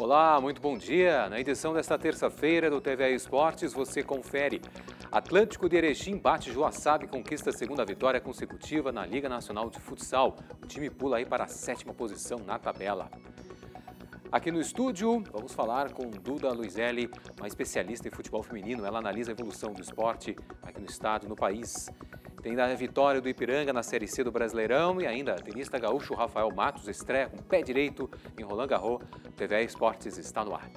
Olá, muito bom dia. Na edição desta terça-feira do TVA Esportes, você confere. Atlântico de Erechim bate Joaçaba e conquista a segunda vitória consecutiva na Liga Nacional de Futsal. O time pula aí para a sétima posição na tabela. Aqui no estúdio, vamos falar com Duda Luizelli, uma especialista em futebol feminino. Ela analisa a evolução do esporte aqui no estado e no país. Tem a vitória do Ipiranga na Série C do Brasileirão e ainda tenista gaúcho Rafael Matos estreia com pé direito em Roland Garros. TV Esportes está no ar.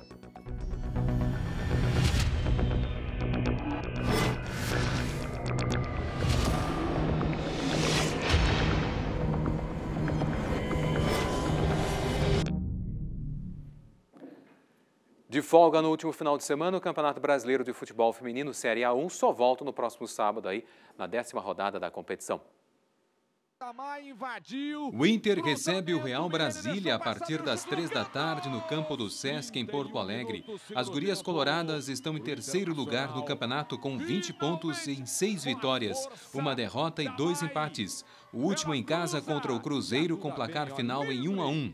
De folga no último final de semana, o Campeonato Brasileiro de Futebol Feminino Série A1 só volta no próximo sábado aí, na décima rodada da competição. O Inter recebe o Real Brasília a partir das três da tarde no campo do Sesc em Porto Alegre. As gurias coloradas estão em terceiro lugar no campeonato com 20 pontos em seis vitórias, uma derrota e dois empates. O último em casa contra o Cruzeiro com placar final em 1 a 1.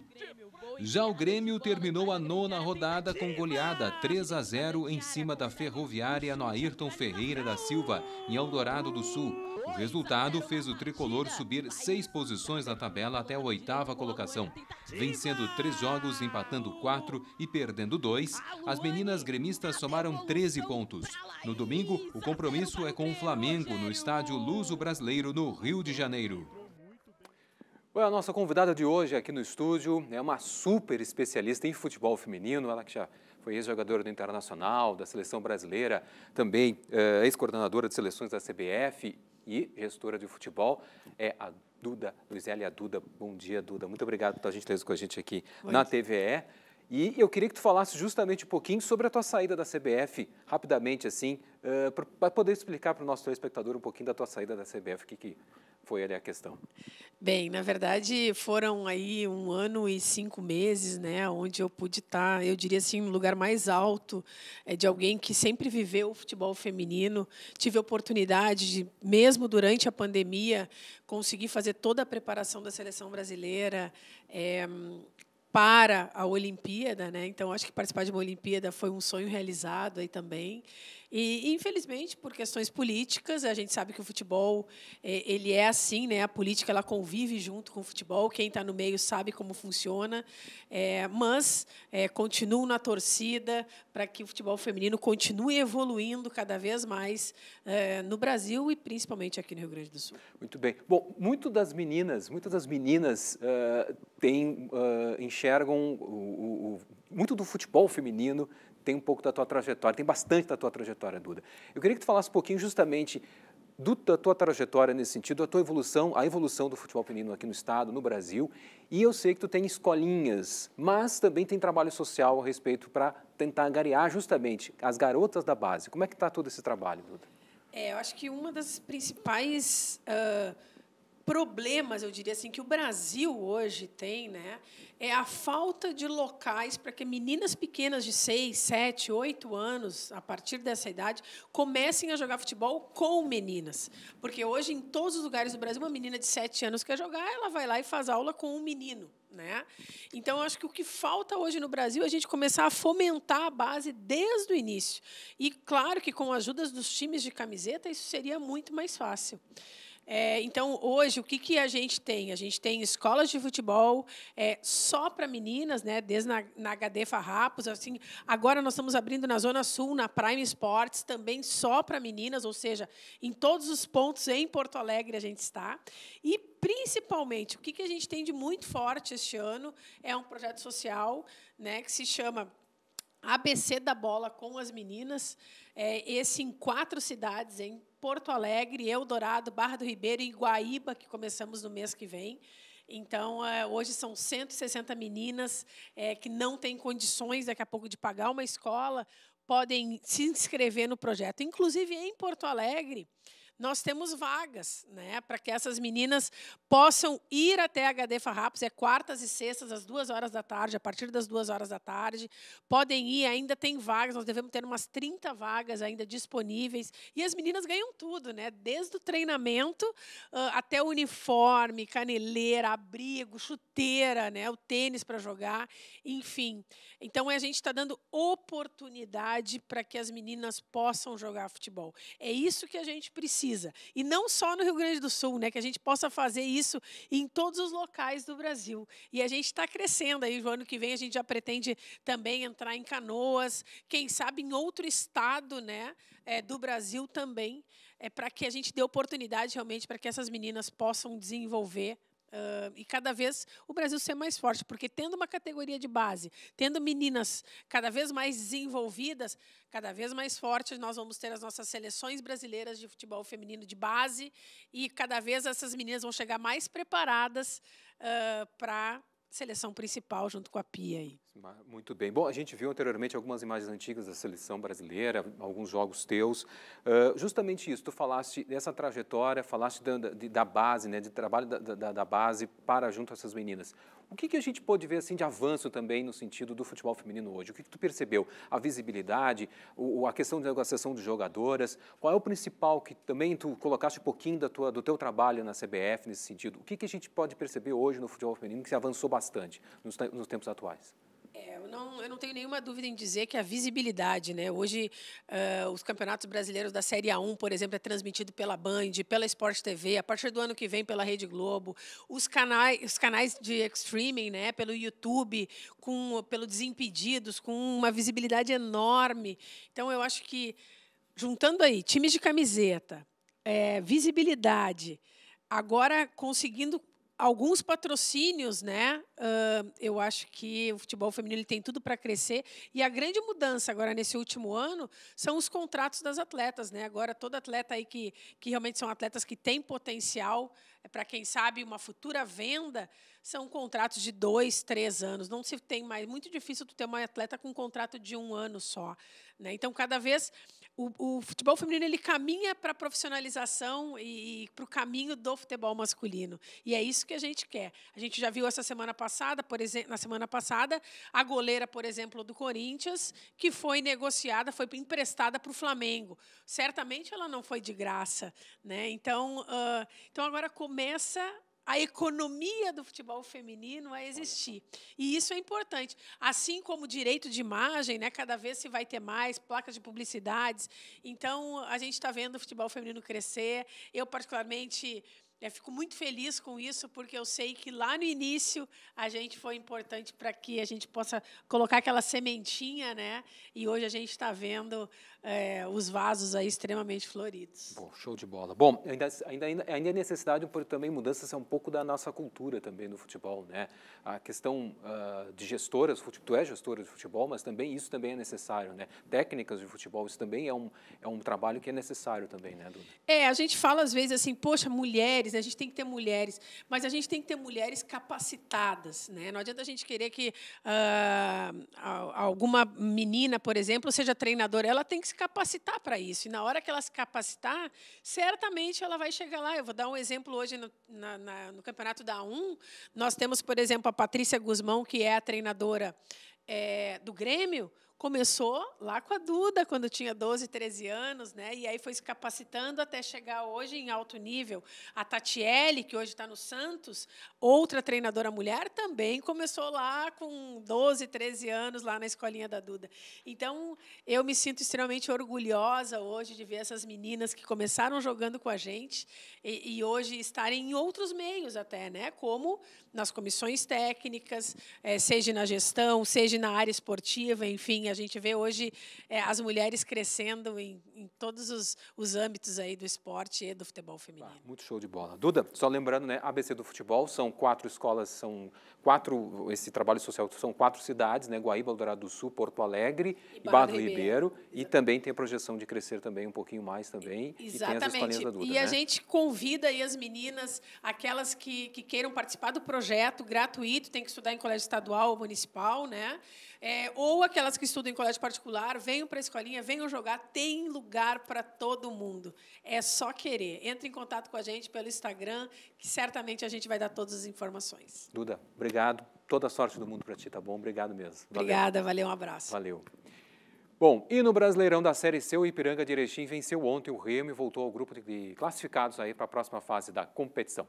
Já o Grêmio terminou a nona rodada com goleada 3 a 0 em cima da Ferroviária no Ayrton Ferreira da Silva, em Eldorado do Sul. O resultado fez o tricolor subir seis posições na tabela até a oitava colocação. Vencendo três jogos, empatando quatro e perdendo dois, as meninas gremistas somaram 13 pontos. No domingo, o compromisso é com o Flamengo, no estádio Luso Brasileiro, no Rio de Janeiro. Bom, a nossa convidada de hoje aqui no estúdio é uma super especialista em futebol feminino, ela que já foi ex-jogadora do Internacional, da Seleção Brasileira, também eh, ex-coordenadora de seleções da CBF e gestora de futebol, é a Duda, Luizélia a Duda. Bom dia, Duda. Muito obrigado por estar gentileza com a gente aqui Oi. na TVE. E eu queria que tu falasse justamente um pouquinho sobre a tua saída da CBF, rapidamente assim, uh, eh, para poder explicar para o nosso telespectador um pouquinho da tua saída da CBF, o que, que foi ali a questão. Bem, na verdade foram aí um ano e cinco meses, né, onde eu pude estar, eu diria assim, no lugar mais alto é, de alguém que sempre viveu o futebol feminino. Tive a oportunidade de, mesmo durante a pandemia, conseguir fazer toda a preparação da seleção brasileira. É, para a Olimpíada, né? Então acho que participar de uma Olimpíada foi um sonho realizado aí também. E, infelizmente, por questões políticas, a gente sabe que o futebol é, ele é assim, né? A política ela convive junto com o futebol. Quem está no meio sabe como funciona. É, mas é, continuo na torcida para que o futebol feminino continue evoluindo cada vez mais é, no Brasil e principalmente aqui no Rio Grande do Sul. Muito bem. Bom, muito das meninas, muitas das meninas uh, têm, uh, enxergam o, o, o, muito do futebol feminino tem um pouco da tua trajetória, tem bastante da tua trajetória, Duda. Eu queria que tu falasse um pouquinho justamente do, da tua trajetória nesse sentido, a tua evolução, a evolução do futebol feminino aqui no estado, no Brasil. E eu sei que tu tem escolinhas, mas também tem trabalho social a respeito para tentar angariar justamente as garotas da base. Como é que está todo esse trabalho, Duda? É, eu acho que uma das principais uh problemas, eu diria assim, que o Brasil hoje tem, né, é a falta de locais para que meninas pequenas de 6, 7, 8 anos, a partir dessa idade, comecem a jogar futebol com meninas. Porque hoje, em todos os lugares do Brasil, uma menina de 7 anos quer jogar, ela vai lá e faz aula com um menino. Né? Então, acho que o que falta hoje no Brasil é a gente começar a fomentar a base desde o início. E, claro, que com a ajuda dos times de camiseta, isso seria muito mais fácil. É, então, hoje, o que, que a gente tem? A gente tem escolas de futebol é, só para meninas, né? desde na, na HD Farrapos. Assim, agora, nós estamos abrindo na Zona Sul, na Prime Sports, também só para meninas, ou seja, em todos os pontos em Porto Alegre a gente está. E, principalmente, o que, que a gente tem de muito forte este ano é um projeto social né, que se chama ABC da Bola com as Meninas, é, esse em quatro cidades em Porto Alegre, Eldorado, Barra do Ribeiro e Guaíba, que começamos no mês que vem. Então, é, hoje são 160 meninas é, que não têm condições, daqui a pouco, de pagar uma escola, podem se inscrever no projeto. Inclusive, em Porto Alegre, nós temos vagas né, para que essas meninas possam ir até a HD Farrapos. É quartas e sextas, às duas horas da tarde, a partir das duas horas da tarde. Podem ir, ainda tem vagas, nós devemos ter umas 30 vagas ainda disponíveis. E as meninas ganham tudo, né? Desde o treinamento ah, até o uniforme, caneleira, abrigo, chuteira, né? o tênis para jogar, enfim. Então a gente está dando oportunidade para que as meninas possam jogar futebol. É isso que a gente precisa precisa. E não só no Rio Grande do Sul, né? Que a gente possa fazer isso em todos os locais do Brasil. E a gente está crescendo aí. No ano que vem a gente já pretende também entrar em Canoas, quem sabe em outro estado, né? É, do Brasil também, é para que a gente dê oportunidade realmente para que essas meninas possam desenvolver Uh, e cada vez o Brasil ser mais forte, porque tendo uma categoria de base, tendo meninas cada vez mais desenvolvidas, cada vez mais fortes, nós vamos ter as nossas seleções brasileiras de futebol feminino de base e cada vez essas meninas vão chegar mais preparadas uh, para seleção principal junto com a Pia aí. Muito bem. Bom, a gente viu anteriormente algumas imagens antigas da seleção brasileira, alguns jogos teus. Uh, justamente isso, tu falaste dessa trajetória, falaste da, da, da base, né, de trabalho da, da, da base para junto a essas meninas. O que, que a gente pode ver assim de avanço também no sentido do futebol feminino hoje? O que, que tu percebeu? A visibilidade, o, a questão da negociação de jogadoras, qual é o principal que também tu colocaste um pouquinho da tua, do teu trabalho na CBF nesse sentido? O que, que a gente pode perceber hoje no futebol feminino que se avançou bastante nos, nos tempos atuais? É, eu, não, eu não tenho nenhuma dúvida em dizer que a visibilidade, né? Hoje, uh, os campeonatos brasileiros da Série A1, por exemplo, é transmitido pela Band, pela Sport TV, a partir do ano que vem pela Rede Globo, os canais, os canais de streaming, né? Pelo YouTube, com, pelo Desimpedidos, com uma visibilidade enorme. Então, eu acho que, juntando aí, times de camiseta, é, visibilidade, agora conseguindo alguns patrocínios, né? Uh, eu acho que o futebol feminino tem tudo para crescer. E a grande mudança agora nesse último ano são os contratos das atletas, né? Agora, todo atleta aí que, que realmente são atletas que têm potencial é para quem sabe uma futura venda, são contratos de dois, três anos. Não se tem mais. É muito difícil tu ter uma atleta com um contrato de um ano só. Né? Então, cada vez o, o, futebol feminino ele caminha para a profissionalização e, e para o caminho do futebol masculino. E é isso que a gente quer. A gente já viu essa semana passada, por exemplo, na semana passada, a goleira, por exemplo, do Corinthians, que foi negociada, foi emprestada para o Flamengo. Certamente ela não foi de graça. Né? Então, uh, então agora como começa a economia do futebol feminino a existir. E isso é importante. Assim como direito de imagem, né, cada vez se vai ter mais placas de publicidades. Então, a gente está vendo o futebol feminino crescer. Eu, particularmente, eu fico muito feliz com isso, porque eu sei que lá no início a gente foi importante para que a gente possa colocar aquela sementinha, né? E hoje a gente está vendo é, os vasos aí extremamente floridos. Bom, show de bola. Bom, ainda, ainda, ainda é necessidade por também mudanças é um pouco da nossa cultura também no futebol, né? A questão uh, de gestoras, tu é gestora de futebol, mas também isso também é necessário, né? Técnicas de futebol, isso também é um, é um trabalho que é necessário também, né, Duda? É, a gente fala às vezes assim, poxa, mulheres mulheres, né? a gente tem que ter mulheres, mas a gente tem que ter mulheres capacitadas. Né? Não adianta a gente querer que uh, alguma menina, por exemplo, seja treinadora. Ela tem que se capacitar para isso. E na hora que ela se capacitar, certamente ela vai chegar lá. Eu vou dar um exemplo hoje no, na, na, no campeonato da 1. Nós temos, por exemplo, a Patrícia Guzmão, que é a treinadora é, do Grêmio começou lá com a Duda, quando tinha 12, 13 anos, né? E aí foi se capacitando até chegar hoje em alto nível. A Tatiele, que hoje está no Santos, outra treinadora mulher, também começou lá com 12, 13 anos, lá na escolinha da Duda. Então, eu me sinto extremamente orgulhosa hoje de ver essas meninas que começaram jogando com a gente e, e hoje estarem em outros meios até, né? Como nas comissões técnicas, eh, seja na gestão, seja na área esportiva, enfim, a gente vê hoje é, as mulheres crescendo em, em todos os, os, âmbitos aí do esporte e do futebol tá, feminino. Ah, muito show de bola. Duda, só lembrando, né, ABC do futebol são quatro escolas, são quatro, esse trabalho social são quatro cidades, né, Guaíba, Eldorado do Sul, Porto Alegre e, e Barra do Ribeiro. Ribeiro e também tem a projeção de crescer também um pouquinho mais também. E, exatamente. E, Duda, e a né? gente convida aí as meninas, aquelas que, que queiram participar do projeto gratuito, tem que estudar em colégio estadual ou municipal, né? É, ou aquelas que estudam estudo em colégio particular, venham para a escolinha, venham jogar, tem lugar para todo mundo. É só querer. Entre em contato com a gente pelo Instagram, que certamente a gente vai dar todas as informações. Duda, obrigado. Toda a sorte do mundo para ti, tá bom? Obrigado mesmo. Valeu. Obrigada, valeu, um abraço. Valeu. Bom, e no Brasileirão da Série C, o Ipiranga de Erechim venceu ontem o Remo e voltou ao grupo de classificados aí para a próxima fase da competição.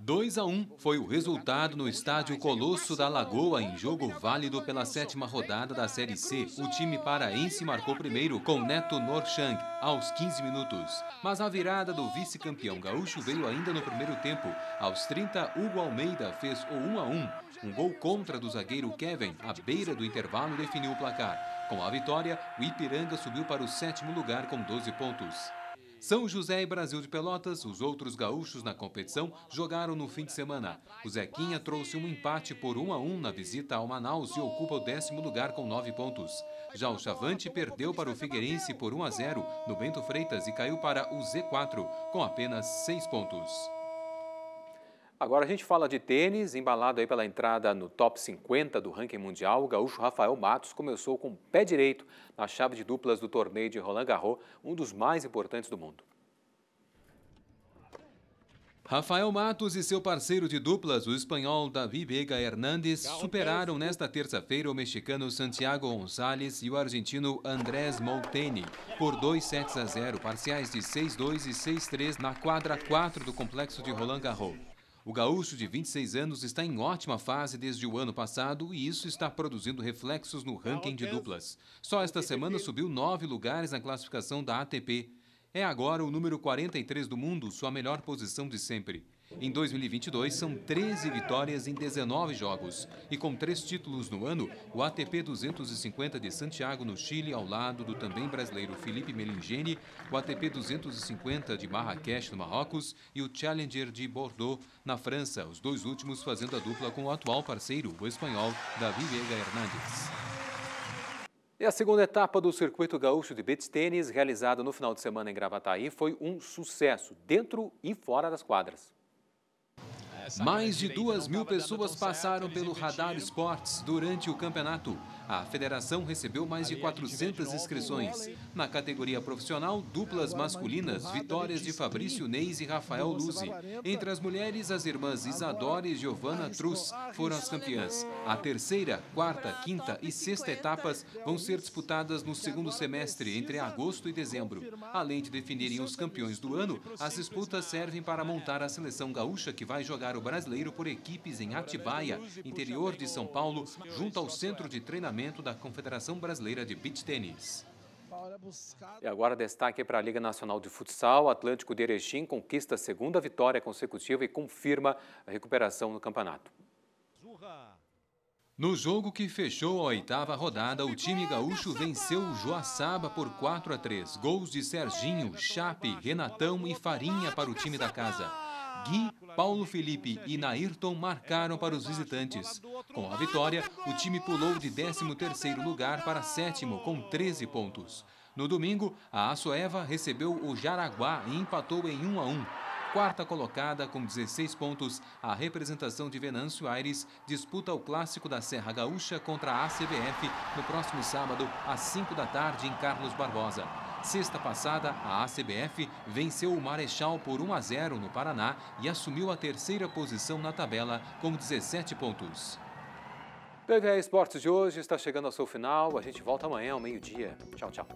2 a 1 foi o resultado no estádio Colosso da Lagoa, em jogo válido pela sétima rodada da Série C. O time paraense marcou primeiro com Neto Norchang, aos 15 minutos. Mas a virada do vice-campeão gaúcho veio ainda no primeiro tempo. Aos 30, Hugo Almeida fez o 1 a 1 Um gol contra do zagueiro Kevin, à beira do intervalo, definiu o placar. Com a vitória, o Ipiranga subiu para o sétimo lugar com 12 pontos. São José e Brasil de Pelotas, os outros gaúchos na competição, jogaram no fim de semana. O Zequinha trouxe um empate por 1 a 1 na visita ao Manaus e ocupa o décimo lugar com nove pontos. Já o Chavante perdeu para o Figueirense por 1 a 0 no Bento Freitas e caiu para o Z4 com apenas seis pontos. Agora a gente fala de tênis, embalado aí pela entrada no top 50 do ranking mundial, o gaúcho Rafael Matos começou com o pé direito na chave de duplas do torneio de Roland Garros, um dos mais importantes do mundo. Rafael Matos e seu parceiro de duplas, o espanhol Davi Vega Hernández, superaram nesta né? terça-feira o mexicano Santiago Gonzalez e o argentino Andrés Molteni por 2 sets a 0, parciais de 6-2 e 6-3 na quadra 4 do complexo de Roland Garros. O gaúcho de 26 anos está em ótima fase desde o ano passado e isso está produzindo reflexos no ranking de duplas. Só esta semana subiu nove lugares na classificação da ATP. É agora o número 43 do mundo, sua melhor posição de sempre. Em 2022, são 13 vitórias em 19 jogos. E com três títulos no ano, o ATP 250 de Santiago, no Chile, ao lado do também brasileiro Felipe Melingeni, o ATP 250 de Marrakech, no Marrocos, e o Challenger de Bordeaux, na França, os dois últimos fazendo a dupla com o atual parceiro, o espanhol Davi Vega Hernandes. E a segunda etapa do Circuito Gaúcho de Beach Tênis, realizada no final de semana em Gravataí, foi um sucesso, dentro e fora das quadras. Mais de duas mil pessoas passaram pelo Radar Esportes durante o campeonato. A federação recebeu mais de 400 inscrições. Na categoria profissional, duplas masculinas, vitórias de Fabrício Neis e Rafael Luzi. Entre as mulheres, as irmãs Isadora e Giovanna Truz foram as campeãs. A terceira, quarta, quinta e sexta etapas vão é ser disputadas no segundo semestre, entre agosto e dezembro. Além de definirem os campeões do ano, as disputas servem para montar a seleção gaúcha que vai jogar o brasileiro por equipes em né, Atibaia, interior de São Paulo, junto ao centro de treinamento regulamento da Confederação Brasileira de Beach Tênis. E agora destaque para a Liga Nacional de Futsal. Atlântico de Erechim conquista a segunda vitória consecutiva e confirma a recuperação no campeonato. No jogo que fechou a oitava rodada, o time gaúcho venceu o Joaçaba por 4 a 3. Gols de Serginho, Chape, Renatão e Farinha para o time da casa. Gui, Paulo Felipe e Nairton marcaram para os visitantes. Com a vitória, o time pulou de 13º lugar para sétimo com 13 pontos. No domingo, a Assoeva recebeu o Jaraguá e empatou em 1 a 1. Quarta colocada com 16 pontos, a representação de Venâncio Aires disputa o clássico da Serra Gaúcha contra a ACBF no próximo sábado às 5 da tarde em Carlos Barbosa. Sexta passada, a ACBF venceu o Marechal por 1 a 0 no Paraná e assumiu a terceira posição na tabela com 17 pontos. PVA Esportes de hoje está chegando ao seu final. A gente volta amanhã ao meio-dia. Tchau, tchau.